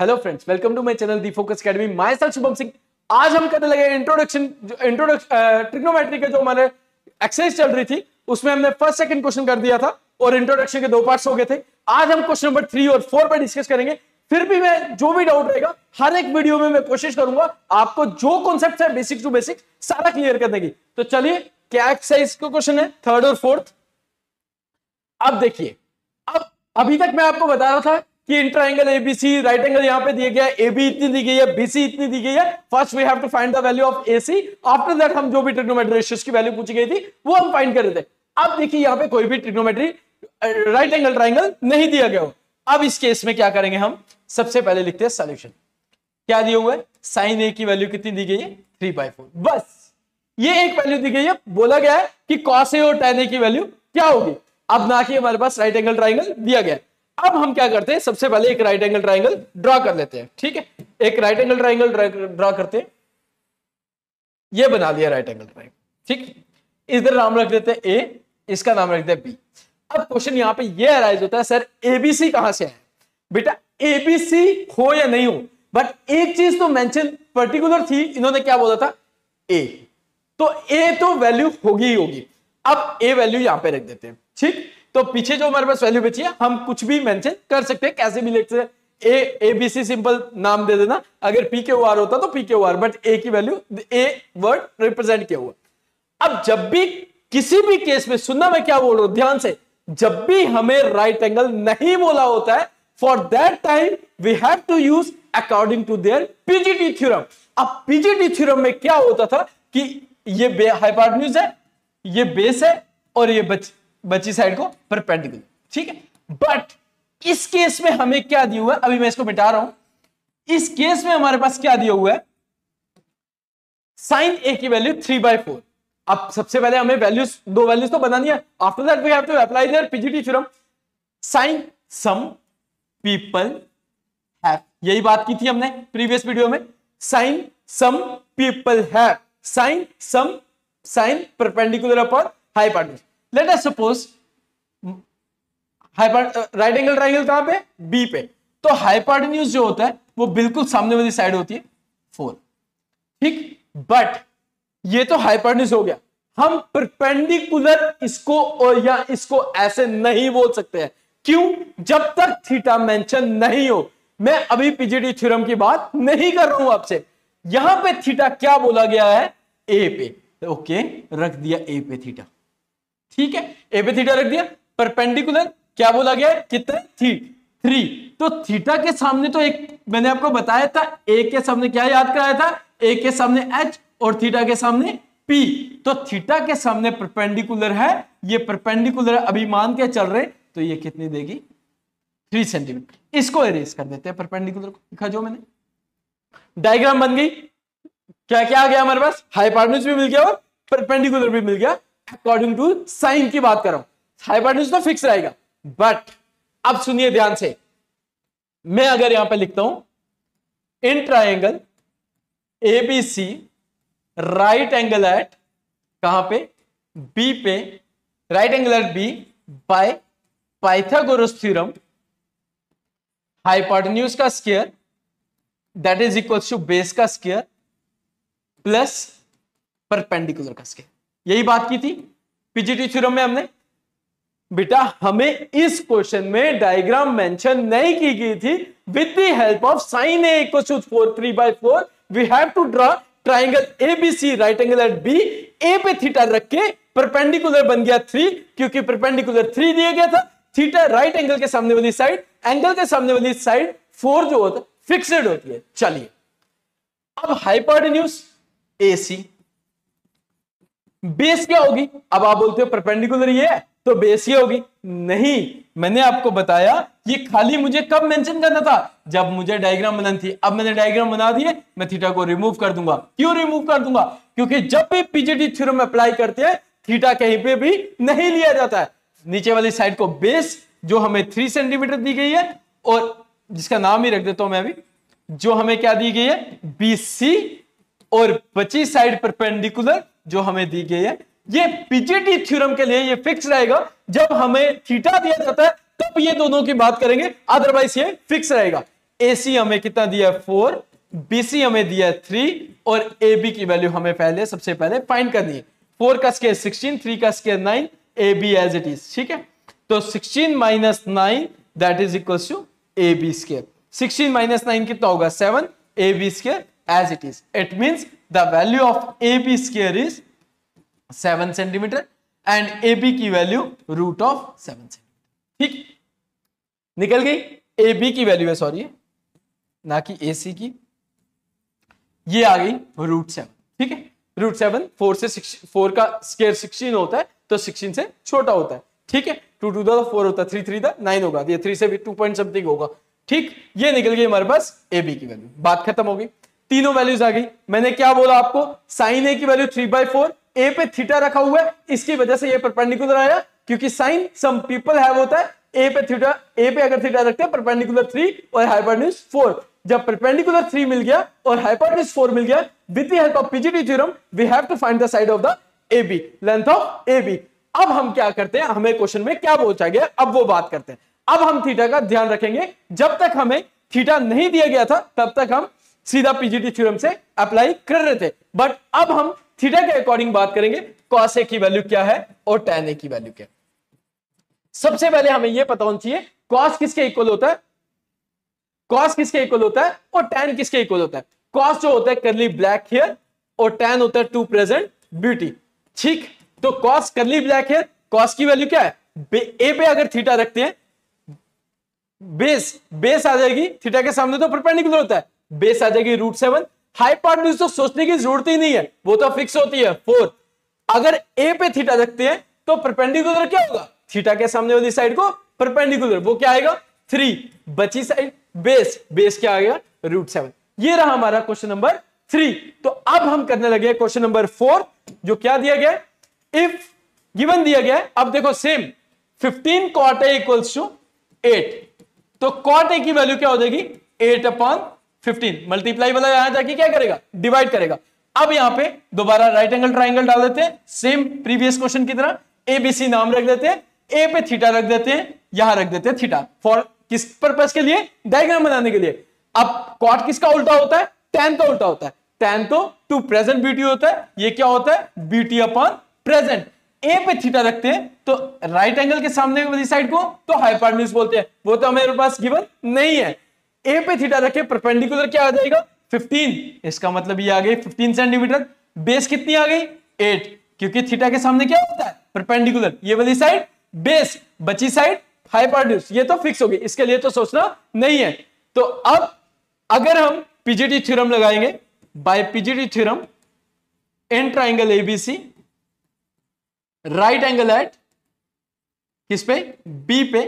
hello friends welcome to my channel the focus academy myself Shubham Singh आज हम करने लगे इंट्रोडक्शन इंट्रोडक्शन ट्रिग्नोमेट्री के जो हमारे एक्सरसाइज चल रही थी उसमें हमने फर्स्ट सेकंड क्वेश्चन कर दिया था और इंट्रोडक्शन के दो पार्ट्स हो गए थे आज हम क्वेश्चन नंबर थ्री और फोर पर डिस्कस करेंगे फिर भी मैं जो भी डाउट रहेगा हर एक वीडियो में मैं कोशिश करूंगा आपको जो कॉन्सेप्ट है बेसिक टू बेसिक सारा क्लियर करने की तो चलिए क्या एक्सरसाइज का क्वेश्चन है थर्ड और फोर्थ अब देखिए अब अभी तक मैं आपको बता रहा था कि in triangle ABC right angle यहां पे दिया गया है एबी इतनी दी गई है बीसी इतनी दी गई है first we have to find the value of AC after that हम जो भी ट्रिग्नोमेट्री रेशियोस की वैल्यू पूछी गई थी वो हम फाइंड कर रहे थे अब देखिए यहां पे कोई भी ट्रिग्नोमेट्री राइट एंगल ट्राइंगल नहीं दिया गया हो अब इस केस में क्या करेंगे हम सबसे पहले लिखते हैं सोल्यूशन क्या दिया हुआ है साइन ए की वैल्यू कितनी दी गई है थ्री बाई फोर बस ये एक वैल्यू दी गई है बोला गया है कि कॉस ए और टेन ए की वैल्यू क्या होगी अब ना कि हमारे पास राइट एंगल ट्राइंगल दिया गया अब हम क्या करते हैं सबसे पहले एक राइट एंगल ट्राइंगल ड्रॉ कर लेते हैं ठीक है एक राइट एंगल ट्राइंगल ड्रॉ करते हैं ये बना लिया राइट एंगल ट्राइंगल ठीक इधर नाम रख देते हैं ए इसका नाम रख देते बी अब क्वेश्चन यहां पे ये अराइज होता है सर एबीसी कहां से है बेटा एबीसी हो या नहीं हो बट एक चीज तो मेंशन पर्टिकुलर थी इन्होंने क्या बोला था ए तो ए तो वैल्यू होगी ही होगी अब ए वैल्यू यहां पे रख देते हैं ठीक तो पीछे जो हमारे पास वैल्यू बची है हम कुछ भी मेंशन कर सकते हैं कैसे भी लिख सकते ए ए बी सी सिंपल नाम दे देना अगर पी के आर होता तो पी के आर बट ए की वैल्यू ए वर्ड रिप्रेजेंट किया हुआ अब जब भी किसी भी केस में सुनना मैं क्या बोल रहा हूं ध्यान से जब भी हमें राइट right एंगल नहीं बोला होता है for that time we have to use according to their PGT theorem अब पीजीटी थ्योरम में क्या होता था कि ये हाइपाटन्यूज है ये बेस है और ये बच्चे बची साइड को परपेंडिकुलर ठीक है बट इस केस में हमें क्या दिया हुआ है अभी मैं इसको मिटा रहा हूं इस केस में हमारे पास क्या दिया हुआ है साइन ए की वैल्यू थ्री बाई फोर अब सबसे पहले हमें वैल्यूज दो वैल्यूज तो बनानी है after that we have to apply their PGT theorem sine some people have यही बात की थी हमने प्रीवियस वीडियो में sine some people have sine some sine perpendicular upon hypotenuse let us suppose hyper right angle triangle कहां पे B पे तो हाइपाटन्यूज जो होता है वो बिल्कुल सामने वाली साइड होती है फोर ठीक बट ये तो हाइपाटन्यूज हो गया हम परपेंडिकुलर इसको और या इसको ऐसे नहीं बोल सकते हैं क्यों जब तक थीटा मेंशन नहीं हो मैं अभी पीजीडी थ्योरम की बात नहीं कर रहा हूं आपसे यहां पे थीटा क्या बोला गया है ए पे ओके रख दिया ए पे थीटा ठीक है ए पे थीटा रख दिया परपेंडिकुलर क्या बोला गया कितना थी थ्री तो थीटा के सामने तो एक मैंने आपको बताया था ए के सामने क्या याद कराया था ए के सामने एच और थीटा के सामने पी तो थीटा के सामने परपेंडिकुलर है ये परपेंडिकुलर अभी मान के चल रहे तो ये कितनी देगी थ्री सेंटीमीटर इसको एरेस कर देते हैं परपेंडिकुलर को लिखा जो मैंने डायग्राम बन गई क्या क्या आ गया हमारे पास हाई भी मिल गया और परपेंडिकुलर भी मिल गया अकॉर्डिंग टू साइन की बात कर रहा हूं हाइपोटेन्यूज तो फिक्स रहेगा बट अब सुनिए ध्यान से मैं अगर यहां पर लिखता हूं in triangle ABC right angle at कहां पे बी पे right angle at B by Pythagoras theorem hypotenuse का square that is equal to base का स्केयर प्लस परपेंडिकुलर का स्केयर यही बात की थी पीजीटी थ्योरम में हमने बेटा हमें इस क्वेश्चन में डायग्राम मेंशन नहीं की गई थी with the help of sine A equal to four three by four we have to draw triangle A B C right angle at B A पे थीटा रख के परपेंडिकुलर बन गया थ्री क्योंकि परपेंडिकुलर थ्री दिया गया था थीटा राइट एंगल के सामने वाली साइड एंगल के सामने वाली साइड फोर जो होता है फिक्सड होती है चलिए अब हाइपोटेन्यूज ए सी बेस क्या होगी अब आप बोलते हो परपेंडिकुलर ये तो बेस ये होगी नहीं मैंने आपको बताया ये खाली मुझे कब मेंशन करना था जब मुझे डायग्राम बनानी थी अब मैंने डायग्राम बना दिए मैं थीटा को रिमूव कर दूंगा क्यों रिमूव कर दूंगा क्योंकि जब भी पीजीटी थ्योरम अप्लाई करते हैं थीटा कहीं पे भी नहीं लिया जाता है नीचे वाली साइड को बेस जो हमें थ्री सेंटीमीटर दी गई है और जिसका नाम ही रख देता हूं मैं अभी जो हमें क्या दी गई है बीसी और बची साइड परपेंडिकुलर जो हमें दी गई है ये पीजीटी थ्योरम के लिए ये फिक्स रहेगा जब हमें थीटा दिया जाता है तब ये दोनों की बात करेंगे अदरवाइज ये फिक्स रहेगा एसी हमें कितना दिया है फोर बीसी हमें दिया है थ्री और ए बी की वैल्यू हमें पहले सबसे पहले फाइंड करनी है फोर का स्केयर सिक्सटीन थ्री का square nine A B as it is ठीक है तो sixteen minus nine that is equal to A B square sixteen minus nine कितना होगा seven A B square as it is it means the value of AB square is 7 centimetre and B की value root of seven centimetre ठीक निकल गई AB की value है sorry ना कि AC की ये आ गई रूट सेवन ठीक है रूट सेवन फोर से फोर का स्केयर सिक्सटीन होता है तो सिक्सटीन से छोटा होता है ठीक है टू टू था फोर होता है थ्री थ्री था नाइन होगा ये थ्री से भी टू पॉइंट समथिंग होगा ठीक ये निकल गई हमारे पास ए बी की वैल्यू बात खत्म हो गई तीनों वैल्यूज आ गई मैंने क्या बोला आपको साइन ए की value three by four A पे थीटा रखा हुआ है इसकी वजह से ये परपेंडिकुलर आया क्योंकि साइन सम पीपल है होता है ए पे थीटा ए पे अगर थीटा रखते हैं परपेंडिकुलर थ्री और हाइपोटेन्यूज फोर जब परपेंडिकुलर थ्री मिल गया और हाइपोटेन्यूज फोर मिल गया with the help of PGT theorem we have to find the side of the A B length of A B अब हम क्या करते हैं हमें क्वेश्चन में क्या पूछा गया अब वो बात करते हैं अब हम थीटा का ध्यान रखेंगे जब तक हमें थीटा नहीं दिया गया था तब तक हम सीधा पीजीटी थ्योरम से अप्लाई कर रहे थे बट अब हम थीटा के अकॉर्डिंग बात करेंगे कॉस ए की वैल्यू क्या है और टेन ए की वैल्यू क्या सबसे पहले हमें यह पता होना चाहिए कॉस किसके इक्वल होता है कॉस किसके इक्वल होता है और टेन किसके इक्वल होता है कॉस जो होता है करली ब्लैक हेयर और टेन होता है टू प्रेजेंट ब्यूटी ठीक तो cos curly black hair cos की वैल्यू क्या है ए पे अगर थीटा रखते हैं बेस बेस आ जाएगी थीटा के सामने तो परपेंडिकुलर होता है बेस आ जाएगी रूट सेवन हाइपाटन्यूज तो सोचने की जरूरत ही नहीं है वो तो फिक्स होती है फोर अगर ए पे थीटा रखते हैं तो परपेंडिकुलर क्या होगा थीटा के सामने वाली साइड को परपेंडिकुलर वो क्या आएगा थ्री बची साइड बेस बेस क्या आ गया रूट सेवन ये रहा हमारा क्वेश्चन नंबर थ्री तो अब हम करने लगे क्वेश्चन नंबर फोर जो क्या दिया गया इफ गिवन दिया गया अब देखो same fifteen cot equals to eight तो कॉट ए की वैल्यू क्या हो जाएगी एट अपॉन फिफ्टीन मल्टीप्लाई वाला यहां जाके क्या करेगा डिवाइड करेगा अब यहां पे दोबारा राइट एंगल ट्राइंगल डाल देते हैं सेम प्रीवियस क्वेश्चन की तरह एबीसी नाम रख देते हैं ए पे थीटा रख देते हैं यहां रख देते हैं थीटा फॉर किस पर्पज के लिए डायग्राम बनाने के लिए अब कॉट किसका उल्टा होता है टेन का उल्टा होता है टेन तो टू प्रेजेंट ब्यूटी होता है ये क्या होता है ब्यूटी अपॉन प्रेजेंट ए पे थीटा रखते हैं तो राइट एंगल के सामने वाली साइड को तो हाइपाटन्यूज बोलते हैं वो तो हमारे पास गिवन नहीं है ए पे थीटा रखे परपेंडिकुलर क्या आ जाएगा 15 इसका मतलब ये आ गई 15 सेंटीमीटर बेस कितनी आ गई 8 क्योंकि थीटा के सामने क्या होता है परपेंडिकुलर ये वाली साइड बेस बची साइड हाइपार्ड्यूस ये तो फिक्स हो गई इसके लिए तो सोचना नहीं है तो अब अगर हम पीजीटी थ्योरम लगाएंगे by PGT theorem in triangle ABC right angle at किस पे बी पे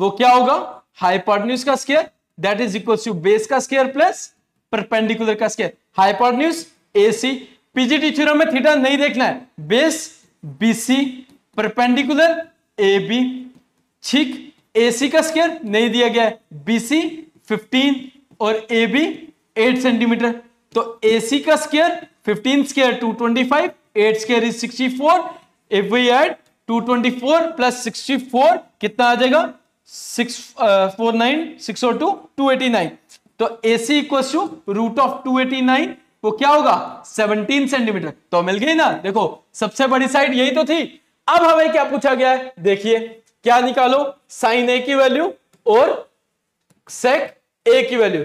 वो क्या होगा हाइपार्टन्यूज का square that is equal to base का स्केयर प्लस परपेंडिकुलर का square hypotenuse A C PGT theorem में थीटा नहीं देखना है base BC perpendicular A B ठीक ए सी का स्केयर नहीं दिया गया है बीसी 15 और ए बी एट सेंटीमीटर तो ए सी का square 15 square 225 eight square is sixty 64 if we twenty four plus 64 कितना आ जाएगा सिक्स फोर नाइन सिक्स और टू टू एटी नाइन तो A C to root of two eighty nine वो क्या होगा सेवनटीन सेंटीमीटर तो मिल गई ना देखो सबसे बड़ी साइड यही तो थी अब हमें क्या पूछा गया है देखिए क्या निकालो साइन ए की वैल्यू और सेक ए की वैल्यू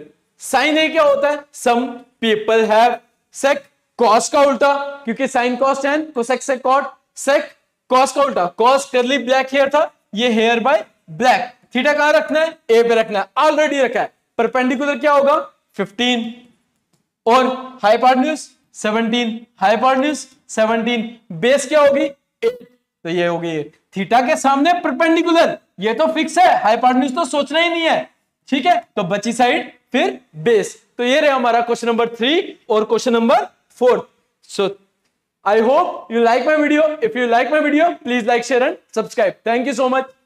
साइन ए क्या होता है some people have sec cos का उल्टा क्योंकि साइन कॉस टेन सेक से कॉट सेक कॉस का उल्टा कॉस कर्ली ब्लैक हेयर था ये हेयर बाय ब्लैक थीटा कहां रखना है ए पे रखना है ऑलरेडी रखा है परपेंडिकुलर क्या होगा 15 और हाइपार्न्यूस 17 हाइपार्न्यूस 17 बेस क्या होगी तो ये होगी ये थीटा के सामने परपेंडिकुलर ये तो फिक्स है हाइपार्न्यूस तो सोचना ही नहीं है ठीक है तो बची साइड फिर बेस तो ये रहे हमारा क्वेश्चन नंबर थ्री और question number four so I hope you like my video if you like my video please like share and subscribe thank you so much